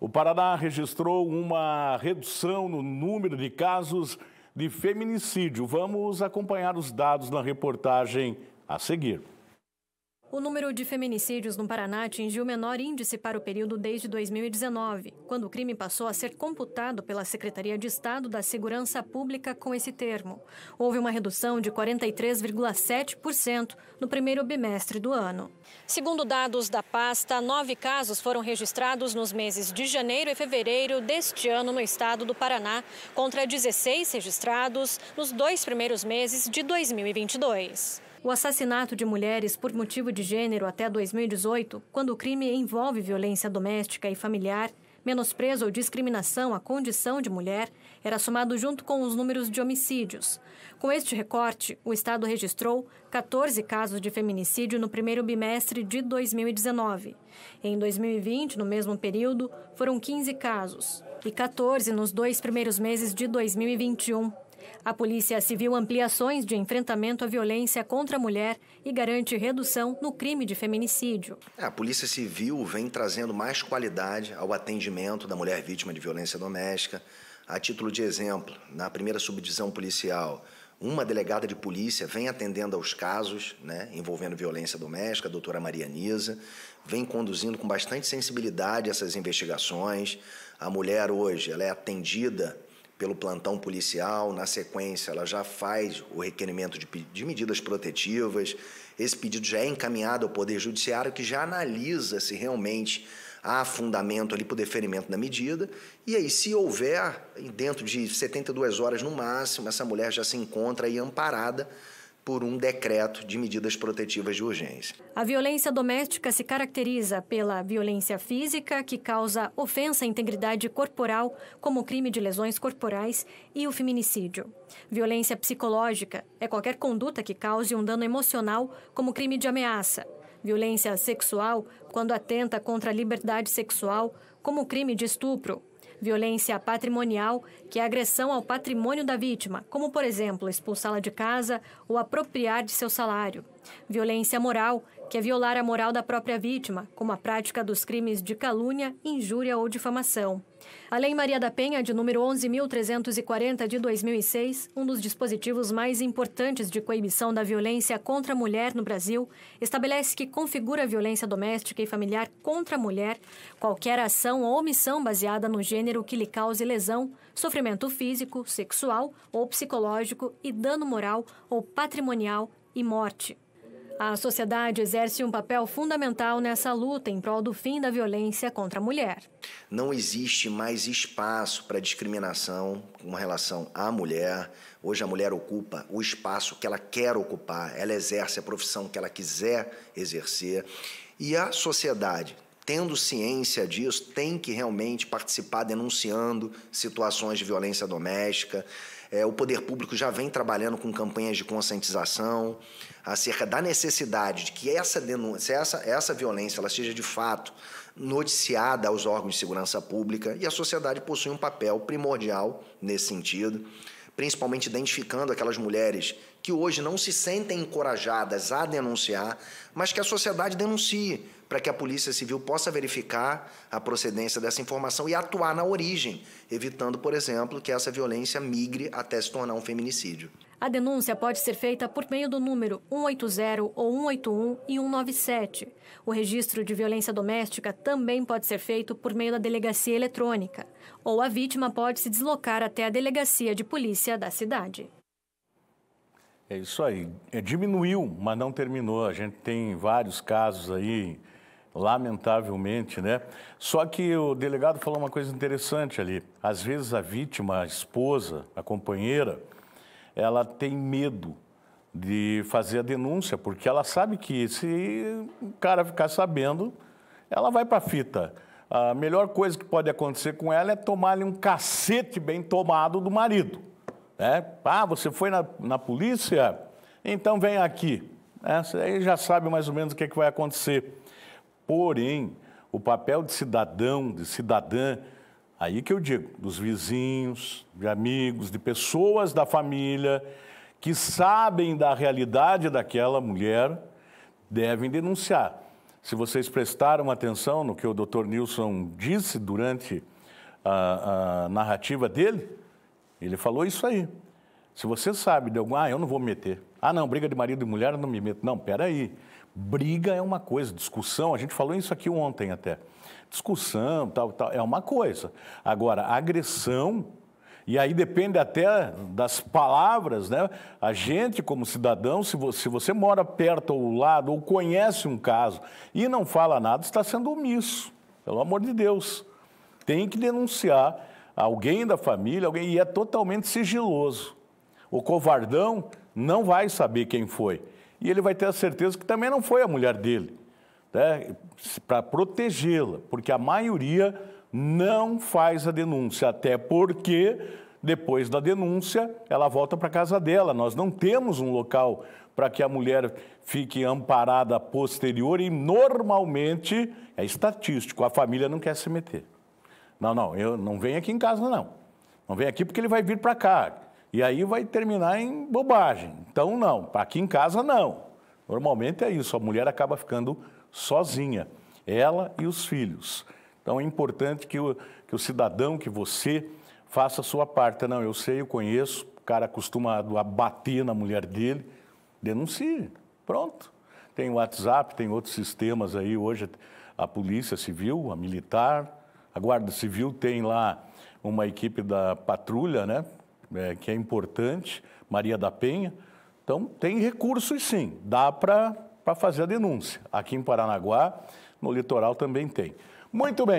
O Paraná registrou uma redução no número de casos de feminicídio. Vamos acompanhar os dados na reportagem a seguir. O número de feminicídios no Paraná atingiu o menor índice para o período desde 2019, quando o crime passou a ser computado pela Secretaria de Estado da Segurança Pública com esse termo. Houve uma redução de 43,7% no primeiro bimestre do ano. Segundo dados da pasta, nove casos foram registrados nos meses de janeiro e fevereiro deste ano no estado do Paraná, contra 16 registrados nos dois primeiros meses de 2022. O assassinato de mulheres por motivo de gênero até 2018, quando o crime envolve violência doméstica e familiar, menosprezo ou discriminação à condição de mulher era somado junto com os números de homicídios. Com este recorte, o Estado registrou 14 casos de feminicídio no primeiro bimestre de 2019. Em 2020, no mesmo período, foram 15 casos e 14 nos dois primeiros meses de 2021. A Polícia Civil amplia ações de enfrentamento à violência contra a mulher e garante redução no crime de feminicídio. É, a Polícia Civil vem trazendo mais qualidade ao atendimento da mulher vítima de violência doméstica. A título de exemplo, na primeira subdivisão policial, uma delegada de polícia vem atendendo aos casos né, envolvendo violência doméstica, a doutora Maria Nisa, vem conduzindo com bastante sensibilidade essas investigações. A mulher hoje ela é atendida pelo plantão policial. Na sequência, ela já faz o requerimento de, de, medidas protetivas. Esse pedido já é encaminhado ao Poder Judiciário, que já analisa se realmente há fundamento ali para o deferimento da medida. E aí, se houver, dentro de 72 horas no máximo, essa mulher já se encontra aí amparada por um decreto de medidas protetivas de urgência. A violência doméstica se caracteriza pela violência física, que causa ofensa à integridade corporal, como o crime de lesões corporais, e o feminicídio. Violência psicológica é qualquer conduta que cause um dano emocional, como o crime de ameaça. Violência sexual, quando atenta contra a liberdade sexual, como o crime de estupro. Violência patrimonial, que é agressão ao patrimônio da vítima, como, por exemplo, expulsá-la de casa ou apropriar de seu salário. Violência moral, que é violar a moral da própria vítima, como a prática dos crimes de calúnia, injúria ou difamação. A Lei Maria da Penha, de número 11.340 de 2006, um dos dispositivos mais importantes de coibição da violência contra a mulher no Brasil, estabelece que configura a violência doméstica e familiar contra a mulher qualquer ação ou omissão baseada no gênero que lhe cause lesão, sofrimento físico, sexual ou psicológico e dano moral ou patrimonial e morte. A sociedade exerce um papel fundamental nessa luta em prol do fim da violência contra a mulher. Não existe mais espaço para discriminação com relação à mulher. Hoje a mulher ocupa o espaço que ela quer ocupar, ela exerce a profissão que ela quiser exercer. E a sociedade, tendo ciência disso, tem que realmente participar denunciando situações de violência doméstica é, o poder público já vem trabalhando com campanhas de conscientização acerca da necessidade de que essa denúncia, essa, essa violência, ela seja de fato noticiada aos órgãos de segurança pública e a sociedade possui um papel primordial nesse sentido, principalmente identificando aquelas mulheres que hoje não se sentem encorajadas a denunciar, mas que a sociedade denuncie para que a Polícia Civil possa verificar a procedência dessa informação e atuar na origem, evitando, por exemplo, que essa violência migre até se tornar um feminicídio. A denúncia pode ser feita por meio do número 180 ou 181 e 197. O registro de violência doméstica também pode ser feito por meio da delegacia eletrônica, ou a vítima pode se deslocar até a delegacia de polícia da cidade. É isso aí. É, diminuiu, mas não terminou. A gente tem vários casos aí lamentavelmente, né? Só que o delegado falou uma coisa interessante ali. Às vezes a vítima, a esposa, a companheira, ela tem medo de fazer a denúncia, porque ela sabe que se o cara ficar sabendo, ela vai para fita. A melhor coisa que pode acontecer com ela é tomar-lhe um cacete bem tomado do marido. Né? Ah, você foi na, na polícia? Então vem aqui. Né? Você já sabe mais ou menos o que, é que vai acontecer. Porém, o papel de cidadão, de cidadã, aí que eu digo, dos vizinhos, de amigos, de pessoas da família que sabem da realidade daquela mulher, devem denunciar. Se vocês prestaram atenção no que o Dr. Nilson disse durante a, a narrativa dele, ele falou isso aí. Se você sabe de algum, ah, eu não vou meter. Ah, não, briga de marido e mulher, eu não me meto. Não, peraí. Briga é uma coisa, discussão, a gente falou isso aqui ontem até. Discussão, tal, tal, é uma coisa. Agora, agressão, e aí depende até das palavras, né? A gente, como cidadão, se você, se você mora perto ou lado, ou conhece um caso e não fala nada, está sendo omisso. Pelo amor de Deus. Tem que denunciar alguém da família, alguém, e é totalmente sigiloso. O covardão não vai saber quem foi e ele vai ter a certeza que também não foi a mulher dele, né? para protegê-la, porque a maioria não faz a denúncia, até porque depois da denúncia ela volta para casa dela. Nós não temos um local para que a mulher fique amparada posterior e normalmente é estatístico, a família não quer se meter. Não, não, eu não venho aqui em casa não. Não vem aqui porque ele vai vir para cá. E aí vai terminar em bobagem. Então, não. Aqui em casa, não. Normalmente é isso. A mulher acaba ficando sozinha, ela e os filhos. Então, é importante que o, que o cidadão, que você, faça a sua parte. Não, eu sei, eu conheço. O cara acostumado a bater na mulher dele. Denuncie. Pronto. Tem o WhatsApp, tem outros sistemas aí. Hoje, a Polícia Civil, a Militar, a Guarda Civil tem lá uma equipe da patrulha, né? é, que é importante, Maria da Penha. Então, tem recursos sim, dá para fazer a denúncia. Aqui em Paranaguá, no litoral também tem. Muito bem.